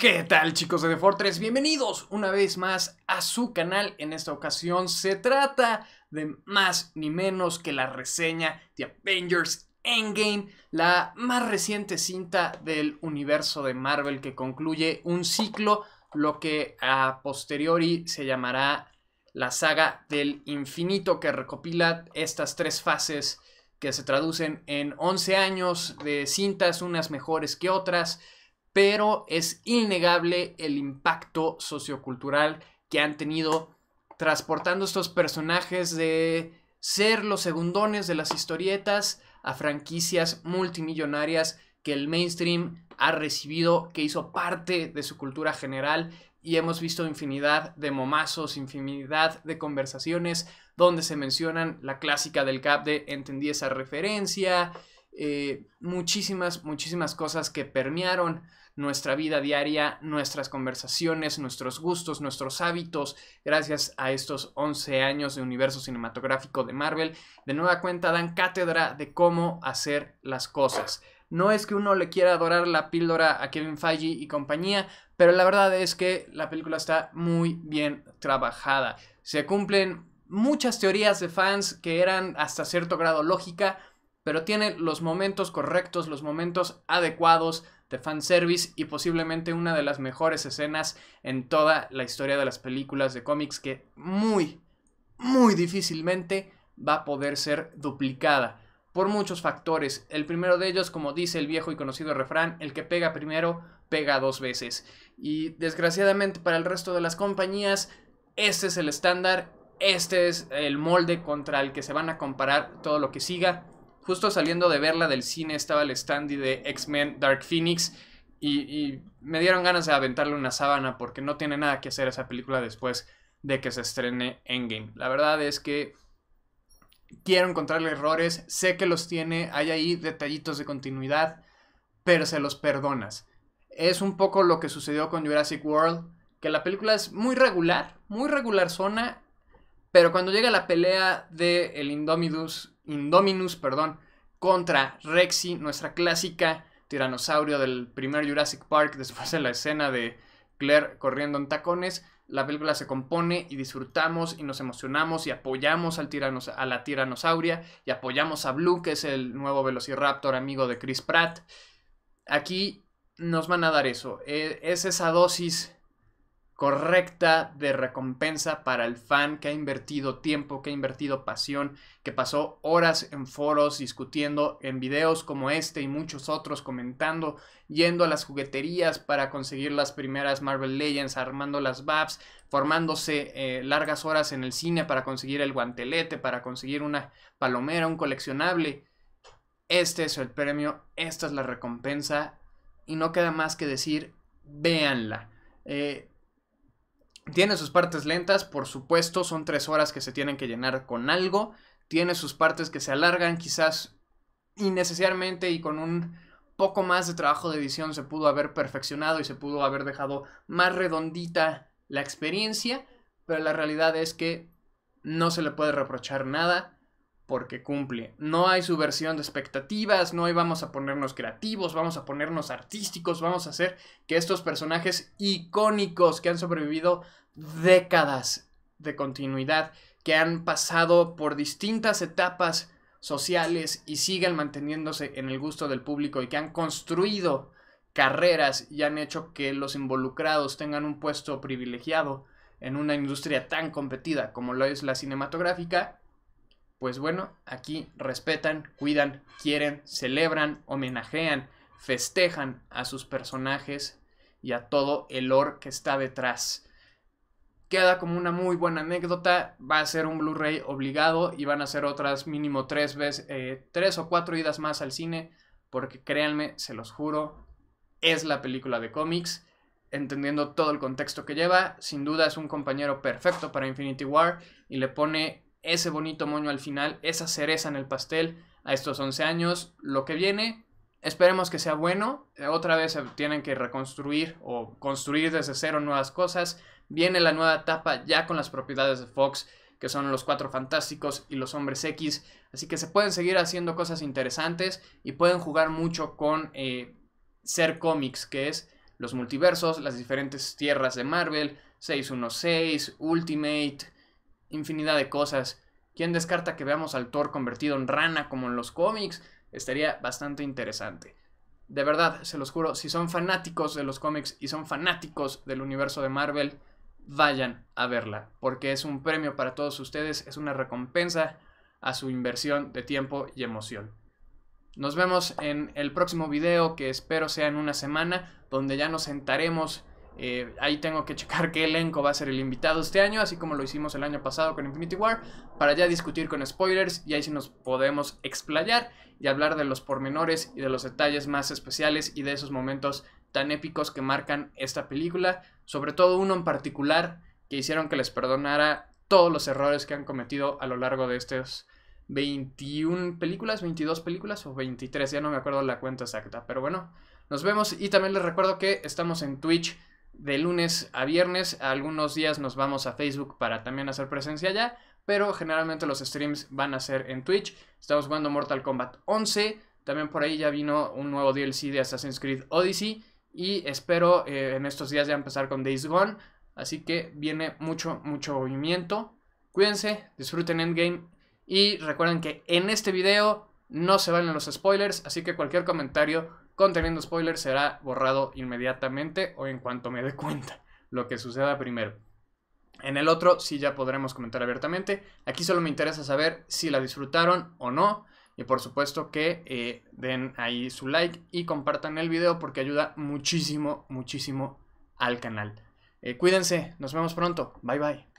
¿Qué tal chicos de The Fortress? Bienvenidos una vez más a su canal. En esta ocasión se trata de más ni menos que la reseña de Avengers Endgame, la más reciente cinta del universo de Marvel que concluye un ciclo, lo que a posteriori se llamará la saga del infinito que recopila estas tres fases que se traducen en 11 años de cintas, unas mejores que otras, pero es innegable el impacto sociocultural que han tenido transportando estos personajes de ser los segundones de las historietas a franquicias multimillonarias que el mainstream ha recibido, que hizo parte de su cultura general y hemos visto infinidad de momazos, infinidad de conversaciones donde se mencionan la clásica del cap de entendí esa referencia, eh, muchísimas, muchísimas cosas que permearon nuestra vida diaria, nuestras conversaciones, nuestros gustos, nuestros hábitos, gracias a estos 11 años de universo cinematográfico de Marvel, de nueva cuenta dan cátedra de cómo hacer las cosas. No es que uno le quiera adorar la píldora a Kevin Feige y compañía, pero la verdad es que la película está muy bien trabajada. Se cumplen muchas teorías de fans que eran hasta cierto grado lógica, pero tiene los momentos correctos, los momentos adecuados de fanservice y posiblemente una de las mejores escenas en toda la historia de las películas de cómics que muy, muy difícilmente va a poder ser duplicada por muchos factores. El primero de ellos, como dice el viejo y conocido refrán, el que pega primero pega dos veces. Y desgraciadamente para el resto de las compañías, este es el estándar, este es el molde contra el que se van a comparar todo lo que siga. Justo saliendo de verla del cine estaba el stand de X-Men Dark Phoenix. Y, me dieron ganas de aventarle una sábana porque no tiene nada que hacer esa película después de que se estrene Endgame. La verdad es que quiero encontrarle errores, sé que los tiene, hay ahí detallitos de continuidad, pero se los perdonas. Es un poco lo que sucedió con Jurassic World, que la película es muy regular, muy regular zona, pero cuando llega la pelea de el Indominus Indominus, perdón, contra Rexy, nuestra clásica tiranosaurio del primer Jurassic Park después de la escena de Claire corriendo en tacones. La película se compone y disfrutamos y nos emocionamos y apoyamos al a la tiranosauria y apoyamos a Blue, que es el nuevo velociraptor amigo de Chris Pratt. Aquí nos van a dar eso. E, es esa dosis correcta de recompensa para el fan que ha invertido tiempo, que ha invertido pasión, que pasó horas en foros discutiendo, en videos como este y muchos otros comentando, yendo a las jugueterías para conseguir las primeras Marvel Legends, armando las VAPs, formándose eh, largas horas en el cine para conseguir el guantelete, para conseguir una palomera, un coleccionable. Este es el premio, esta es la recompensa y no queda más que decir, véanla. Eh, tiene sus partes lentas, por supuesto, son tres horas que se tienen que llenar con algo. Tiene sus partes que se alargan quizás innecesariamente y con un poco más de trabajo de edición se pudo haber perfeccionado y se pudo haber dejado más redondita la experiencia, pero la realidad es que no se le puede reprochar nada porque cumple. No hay subversión de expectativas, no íbamos vamos a ponernos creativos, vamos a ponernos artísticos, vamos a hacer que estos personajes icónicos que han sobrevivido décadas de continuidad, que han pasado por distintas etapas sociales y sigan manteniéndose en el gusto del público y que han construido carreras y han hecho que los involucrados tengan un puesto privilegiado en una industria tan competida como lo es la cinematográfica, pues bueno, aquí respetan, cuidan, quieren, celebran, homenajean, festejan a sus personajes y a todo el lore que está detrás. Queda como una muy buena anécdota, va a ser un Blu-ray obligado y van a ser otras mínimo tres veces, eh, tres o cuatro idas más al cine, porque créanme, se los juro, es la película de cómics, entendiendo todo el contexto que lleva, sin duda es un compañero perfecto para Infinity War y le pone ese bonito moño al final, esa cereza en el pastel a estos 11 años. Lo que viene, esperemos que sea bueno. Eh, otra vez tienen que reconstruir o construir desde cero nuevas cosas. Viene la nueva etapa ya con las propiedades de Fox, que son los Cuatro Fantásticos y los Hombres X. Así que se pueden seguir haciendo cosas interesantes y pueden jugar mucho con eh, ser cómics, que es los multiversos, las diferentes tierras de Marvel, 616, Ultimate infinidad de cosas. ¿Quién descarta que veamos al Thor convertido en rana como en los cómics? Estaría bastante interesante. De verdad, se los juro, si son fanáticos de los cómics y son fanáticos del universo de Marvel, vayan a verla, porque es un premio para todos ustedes, es una recompensa a su inversión de tiempo y emoción. Nos vemos en el próximo video, que espero sea en una semana, donde ya nos sentaremos eh, ahí tengo que checar qué elenco va a ser el invitado este año, así como lo hicimos el año pasado con Infinity War, para ya discutir con spoilers y ahí sí nos podemos explayar y hablar de los pormenores y de los detalles más especiales y de esos momentos tan épicos que marcan esta película, sobre todo uno en particular que hicieron que les perdonara todos los errores que han cometido a lo largo de estos 21 películas, 22 películas o 23, ya no me acuerdo la cuenta exacta, pero bueno, nos vemos y también les recuerdo que estamos en Twitch de lunes a viernes. Algunos días nos vamos a Facebook para también hacer presencia allá, pero generalmente los streams van a ser en Twitch. Estamos jugando Mortal Kombat 11. También por ahí ya vino un nuevo DLC de Assassin's Creed Odyssey. Y espero eh, en estos días ya empezar con Days Gone. Así que viene mucho, mucho movimiento. Cuídense, disfruten Endgame. Y recuerden que en este video no se valen los spoilers. Así que cualquier comentario conteniendo spoilers será borrado inmediatamente o en cuanto me dé cuenta lo que suceda primero. En el otro sí ya podremos comentar abiertamente. Aquí solo me interesa saber si la disfrutaron o no. Y por supuesto que eh, den ahí su like y compartan el video porque ayuda muchísimo, muchísimo al canal. Eh, cuídense, nos vemos pronto. Bye bye.